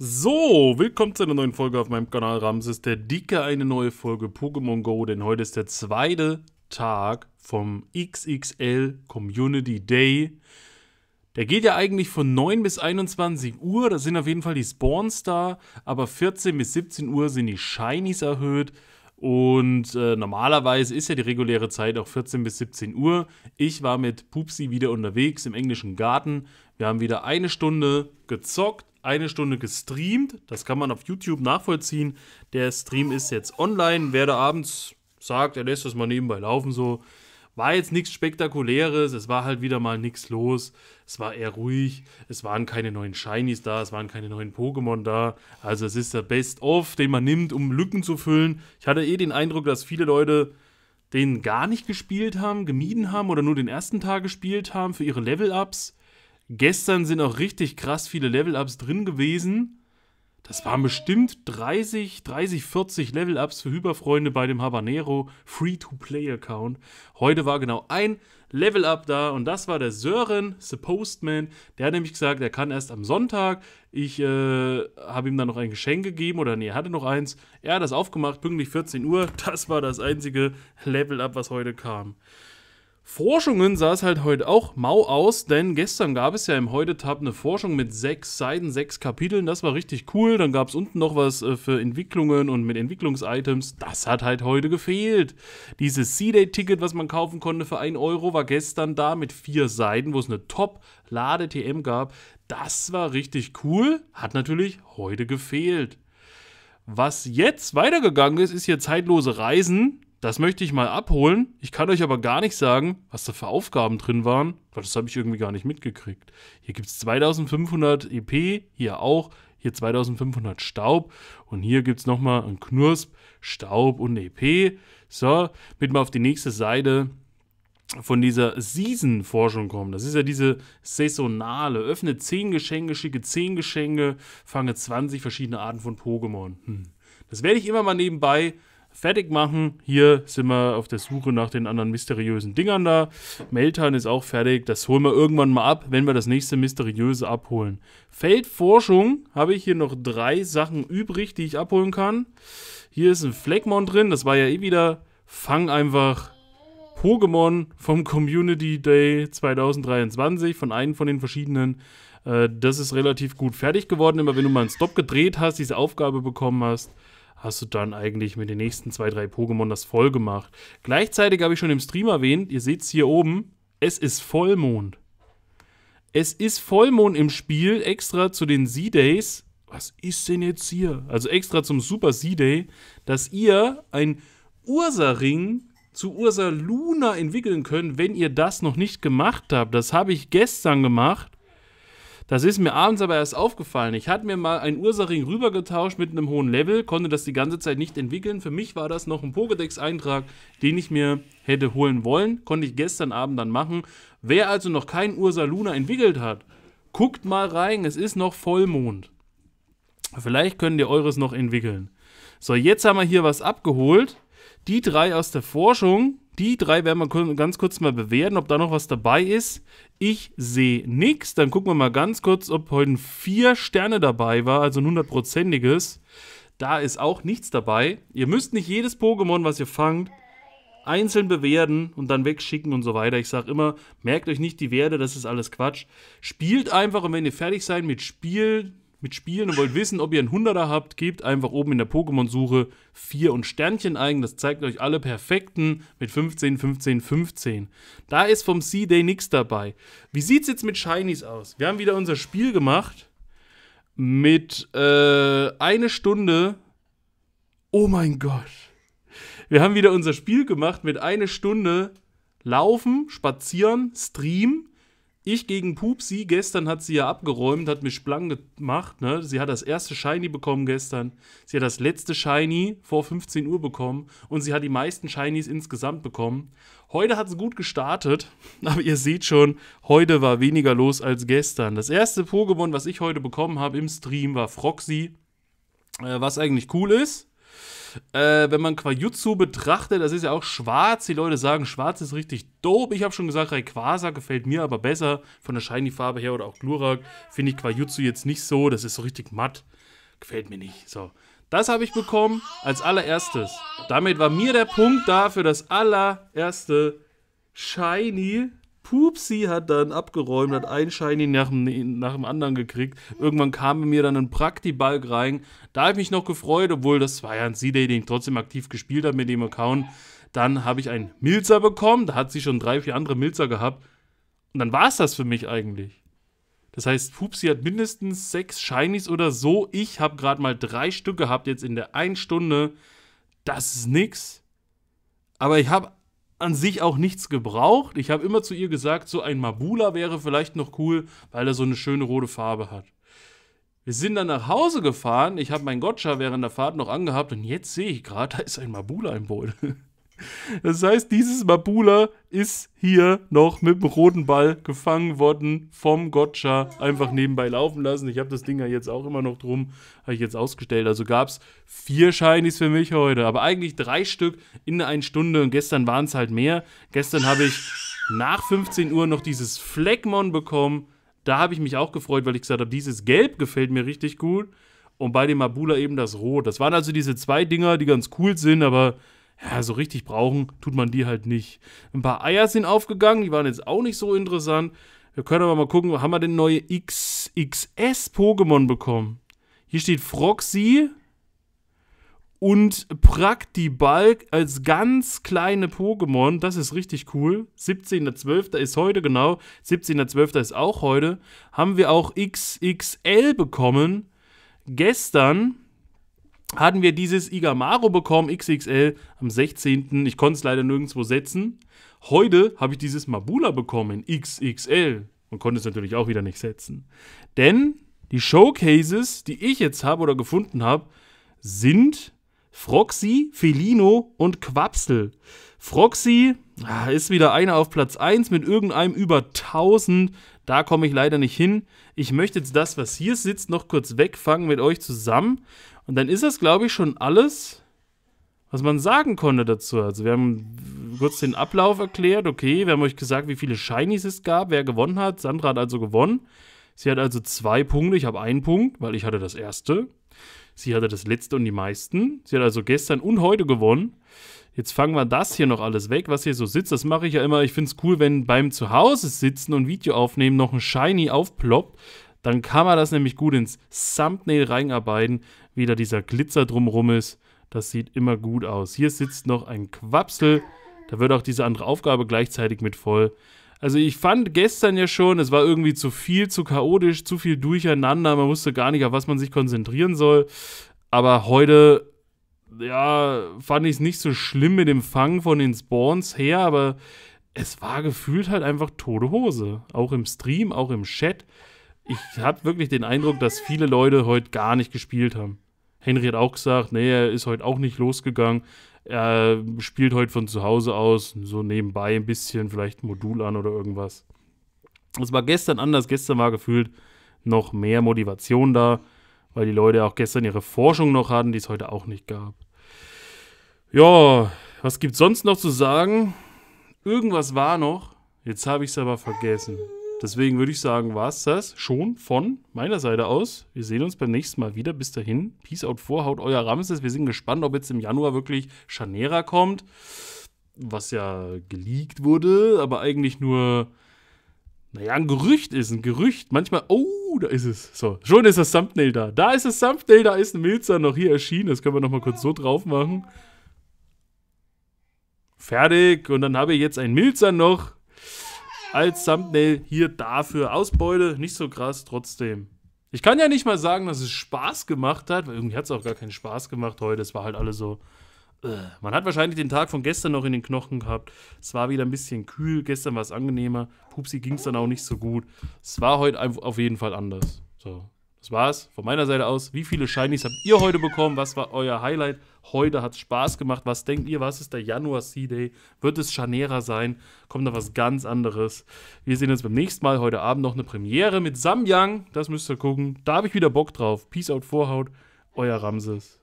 So, willkommen zu einer neuen Folge auf meinem Kanal Ramses der Dicke, eine neue Folge Pokémon Go, denn heute ist der zweite Tag vom XXL Community Day. Der geht ja eigentlich von 9 bis 21 Uhr, da sind auf jeden Fall die Spawns da, aber 14 bis 17 Uhr sind die Shinies erhöht. Und äh, normalerweise ist ja die reguläre Zeit auch 14 bis 17 Uhr. Ich war mit Pupsi wieder unterwegs im englischen Garten. Wir haben wieder eine Stunde gezockt eine Stunde gestreamt. Das kann man auf YouTube nachvollziehen. Der Stream ist jetzt online. Wer da abends sagt, er lässt das mal nebenbei laufen, so. War jetzt nichts Spektakuläres, es war halt wieder mal nichts los, es war eher ruhig, es waren keine neuen Shinies da, es waren keine neuen Pokémon da. Also es ist der Best-of, den man nimmt, um Lücken zu füllen. Ich hatte eh den Eindruck, dass viele Leute den gar nicht gespielt haben, gemieden haben oder nur den ersten Tag gespielt haben für ihre Level-Ups. Gestern sind auch richtig krass viele Level-Ups drin gewesen. Das waren bestimmt 30, 30, 40 Level-Ups für Hyperfreunde bei dem Habanero Free-to-Play-Account. Heute war genau ein Level-Up da und das war der Sören, The Postman. Der hat nämlich gesagt, er kann erst am Sonntag. Ich äh, habe ihm dann noch ein Geschenk gegeben oder nee, er hatte noch eins. Er hat das aufgemacht, pünktlich 14 Uhr. Das war das einzige Level-Up, was heute kam. Forschungen sah es halt heute auch mau aus, denn gestern gab es ja im Heute-Tab eine Forschung mit sechs Seiten, sechs Kapiteln. Das war richtig cool. Dann gab es unten noch was äh, für Entwicklungen und mit Entwicklungs-Items. Das hat halt heute gefehlt. Dieses C-Day-Ticket, was man kaufen konnte für 1 Euro, war gestern da mit vier Seiten, wo es eine Top-Lade-TM gab. Das war richtig cool. Hat natürlich heute gefehlt. Was jetzt weitergegangen ist, ist hier zeitlose Reisen das möchte ich mal abholen. Ich kann euch aber gar nicht sagen, was da für Aufgaben drin waren, weil das habe ich irgendwie gar nicht mitgekriegt. Hier gibt es 2500 EP, hier auch, hier 2500 Staub und hier gibt es nochmal einen Knursp, Staub und EP. So, mit mal auf die nächste Seite von dieser Season-Forschung kommen. Das ist ja diese saisonale. Öffne 10 Geschenke, schicke 10 Geschenke, fange 20 verschiedene Arten von Pokémon. Hm. Das werde ich immer mal nebenbei fertig machen. Hier sind wir auf der Suche nach den anderen mysteriösen Dingern da. Meltan ist auch fertig. Das holen wir irgendwann mal ab, wenn wir das nächste Mysteriöse abholen. Feldforschung habe ich hier noch drei Sachen übrig, die ich abholen kann. Hier ist ein Fleckmon drin. Das war ja eh wieder Fang einfach Pokémon vom Community Day 2023, von einem von den verschiedenen. Äh, das ist relativ gut fertig geworden. Immer wenn du mal einen Stop gedreht hast, diese Aufgabe bekommen hast, hast du dann eigentlich mit den nächsten zwei, drei Pokémon das voll gemacht. Gleichzeitig habe ich schon im Stream erwähnt, ihr seht es hier oben, es ist Vollmond. Es ist Vollmond im Spiel, extra zu den Z-Days. Was ist denn jetzt hier? Also extra zum Super Z-Day, dass ihr ein Ursa-Ring zu Ursa Luna entwickeln könnt, wenn ihr das noch nicht gemacht habt. Das habe ich gestern gemacht das ist mir abends aber erst aufgefallen. Ich hatte mir mal einen Ursaring rübergetauscht mit einem hohen Level, konnte das die ganze Zeit nicht entwickeln. Für mich war das noch ein Pokédex-Eintrag, den ich mir hätte holen wollen. Konnte ich gestern Abend dann machen. Wer also noch keinen Ursaluna entwickelt hat, guckt mal rein, es ist noch Vollmond. Vielleicht könnt ihr eures noch entwickeln. So, jetzt haben wir hier was abgeholt die drei aus der Forschung, die drei werden wir ganz kurz mal bewerten, ob da noch was dabei ist. Ich sehe nichts. Dann gucken wir mal ganz kurz, ob heute vier Sterne dabei war, also ein hundertprozentiges. Da ist auch nichts dabei. Ihr müsst nicht jedes Pokémon, was ihr fangt, einzeln bewerten und dann wegschicken und so weiter. Ich sage immer, merkt euch nicht die Werte, das ist alles Quatsch. Spielt einfach und wenn ihr fertig seid mit Spiel, mit Spielen und wollt wissen, ob ihr einen Hunderter habt, gebt einfach oben in der Pokémon-Suche 4 und Sternchen ein. Das zeigt euch alle perfekten mit 15, 15, 15. Da ist vom C-Day nichts dabei. Wie sieht es jetzt mit Shinies aus? Wir haben wieder unser Spiel gemacht mit äh, eine Stunde. Oh mein Gott. Wir haben wieder unser Spiel gemacht mit eine Stunde Laufen, Spazieren, Stream ich gegen Pupsi, gestern hat sie ja abgeräumt, hat mir blank gemacht. Ne? Sie hat das erste Shiny bekommen gestern. Sie hat das letzte Shiny vor 15 Uhr bekommen und sie hat die meisten Shinies insgesamt bekommen. Heute hat sie gut gestartet, aber ihr seht schon, heute war weniger los als gestern. Das erste Pokémon, was ich heute bekommen habe im Stream, war Froxy, äh, was eigentlich cool ist äh, wenn man Quajutsu betrachtet, das ist ja auch schwarz. Die Leute sagen, schwarz ist richtig dope. Ich habe schon gesagt, Rayquaza gefällt mir aber besser. Von der Shiny-Farbe her oder auch Glurak finde ich Quajutsu jetzt nicht so. Das ist so richtig matt. Gefällt mir nicht. So. Das habe ich bekommen als allererstes. Damit war mir der Punkt da für das allererste Shiny Pupsi hat dann abgeräumt, hat ein Shiny nach dem, nach dem anderen gekriegt. Irgendwann kam mir dann ein Praktibalg rein. Da habe ich mich noch gefreut, obwohl das war ja ein C-Day, den ich trotzdem aktiv gespielt habe mit dem Account. Dann habe ich einen Milzer bekommen. Da hat sie schon drei, vier andere Milzer gehabt. Und dann war es das für mich eigentlich. Das heißt, Pupsi hat mindestens sechs Shinies oder so. Ich habe gerade mal drei Stück gehabt jetzt in der einen Stunde. Das ist nix. Aber ich habe an sich auch nichts gebraucht. Ich habe immer zu ihr gesagt, so ein Mabula wäre vielleicht noch cool, weil er so eine schöne rote Farbe hat. Wir sind dann nach Hause gefahren. Ich habe meinen Gotcha während der Fahrt noch angehabt und jetzt sehe ich gerade, da ist ein Mabula im Boden. Das heißt, dieses Mabula ist hier noch mit dem roten Ball gefangen worden vom Gotcha. Einfach nebenbei laufen lassen. Ich habe das Ding ja jetzt auch immer noch drum, habe ich jetzt ausgestellt. Also gab es vier Shinies für mich heute, aber eigentlich drei Stück in einer Stunde. Und gestern waren es halt mehr. Gestern habe ich nach 15 Uhr noch dieses Fleckmon bekommen. Da habe ich mich auch gefreut, weil ich gesagt habe, dieses Gelb gefällt mir richtig gut. Und bei dem Mabula eben das Rot. Das waren also diese zwei Dinger, die ganz cool sind, aber ja, so richtig brauchen tut man die halt nicht. Ein paar Eier sind aufgegangen, die waren jetzt auch nicht so interessant. Wir können aber mal gucken, haben wir denn neue XXS-Pokémon bekommen? Hier steht Froxy und Praktibalk als ganz kleine Pokémon. Das ist richtig cool. 17.12. ist heute, genau. 17.12. ist auch heute. Haben wir auch XXL bekommen. Gestern hatten wir dieses Igamaro bekommen, XXL, am 16. Ich konnte es leider nirgendwo setzen. Heute habe ich dieses Mabula bekommen, XXL. Und konnte es natürlich auch wieder nicht setzen. Denn die Showcases, die ich jetzt habe oder gefunden habe, sind Froxy, Felino und Quapsel. Froxy ah, ist wieder einer auf Platz 1 mit irgendeinem über 1000. Da komme ich leider nicht hin. Ich möchte jetzt das, was hier sitzt, noch kurz wegfangen mit euch zusammen und dann ist das, glaube ich, schon alles, was man sagen konnte dazu. Also wir haben kurz den Ablauf erklärt, okay, wir haben euch gesagt, wie viele Shinies es gab, wer gewonnen hat. Sandra hat also gewonnen. Sie hat also zwei Punkte, ich habe einen Punkt, weil ich hatte das erste. Sie hatte das letzte und die meisten. Sie hat also gestern und heute gewonnen. Jetzt fangen wir das hier noch alles weg, was hier so sitzt. Das mache ich ja immer. Ich finde es cool, wenn beim Zuhause sitzen und Video aufnehmen noch ein Shiny aufploppt. Dann kann man das nämlich gut ins Thumbnail reinarbeiten wieder dieser Glitzer drumrum ist. Das sieht immer gut aus. Hier sitzt noch ein Quapsel. Da wird auch diese andere Aufgabe gleichzeitig mit voll. Also ich fand gestern ja schon, es war irgendwie zu viel, zu chaotisch, zu viel durcheinander. Man wusste gar nicht, auf was man sich konzentrieren soll. Aber heute, ja, fand ich es nicht so schlimm mit dem Fang von den Spawns her, aber es war gefühlt halt einfach tote Hose. Auch im Stream, auch im Chat. Ich habe wirklich den Eindruck, dass viele Leute heute gar nicht gespielt haben. Henry hat auch gesagt, nee, er ist heute auch nicht losgegangen. Er spielt heute von zu Hause aus, so nebenbei ein bisschen, vielleicht ein Modul an oder irgendwas. Das war gestern anders. Gestern war gefühlt noch mehr Motivation da, weil die Leute auch gestern ihre Forschung noch hatten, die es heute auch nicht gab. Ja, was gibt's sonst noch zu sagen? Irgendwas war noch. Jetzt habe ich es aber vergessen. Deswegen würde ich sagen, war es das schon von meiner Seite aus. Wir sehen uns beim nächsten Mal wieder. Bis dahin, Peace out, Vorhaut, euer Ramses. Wir sind gespannt, ob jetzt im Januar wirklich Chanera kommt, was ja geleakt wurde, aber eigentlich nur, naja, ein Gerücht ist, ein Gerücht. Manchmal, oh, da ist es. So, schon ist das Thumbnail da. Da ist das Thumbnail, da ist ein Milzer noch hier erschienen. Das können wir nochmal kurz so drauf machen. Fertig. Und dann habe ich jetzt ein Milzer noch als Thumbnail hier dafür. Ausbeute, nicht so krass, trotzdem. Ich kann ja nicht mal sagen, dass es Spaß gemacht hat, weil irgendwie hat es auch gar keinen Spaß gemacht heute. Es war halt alles so. Äh, man hat wahrscheinlich den Tag von gestern noch in den Knochen gehabt. Es war wieder ein bisschen kühl. Gestern war es angenehmer. Pupsi ging es dann auch nicht so gut. Es war heute auf jeden Fall anders. So, das war's von meiner Seite aus. Wie viele Shinies habt ihr heute bekommen? Was war euer Highlight? Heute hat es Spaß gemacht. Was denkt ihr? Was ist der Januar C-Day? Wird es Chanera sein? Kommt da was ganz anderes? Wir sehen uns beim nächsten Mal. Heute Abend noch eine Premiere mit Samyang. Das müsst ihr gucken. Da habe ich wieder Bock drauf. Peace out, Vorhaut. Euer Ramses.